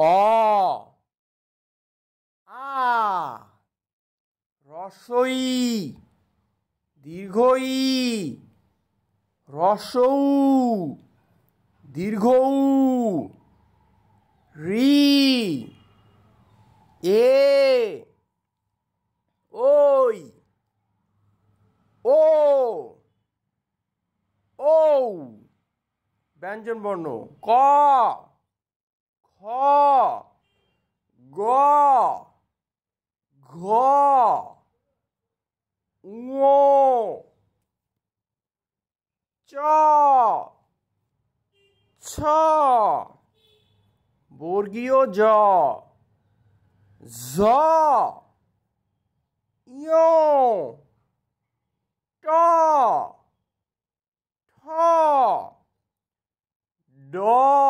অ আ রসই দীর্ঘই রসৌ দীর্ঘৌ রি এ ওই ও ও ব্যঞ্জন বর্ণ ক 거, 거, 거, 오, 쩌, 쳐, 모르기요, 저, 저, 요, 저, 터, 너,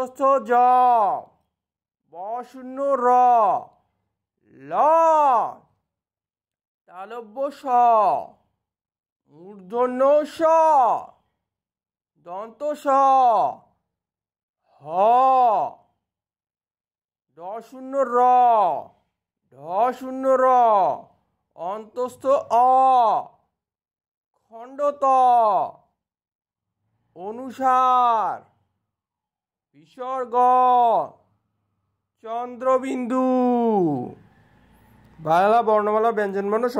অন্তঃস্থ জ ব শূন্য র ল তালব্য স মূর্ধন্য স দন্ত স হ ড শূন্য র ঢ শূন্য র অন্তস্থ অ খণ্ডত অনুসার বিসর্গ চন্দ্রবিন্দু বাংলা বর্ণমালা ব্যঞ্জনবর্ণ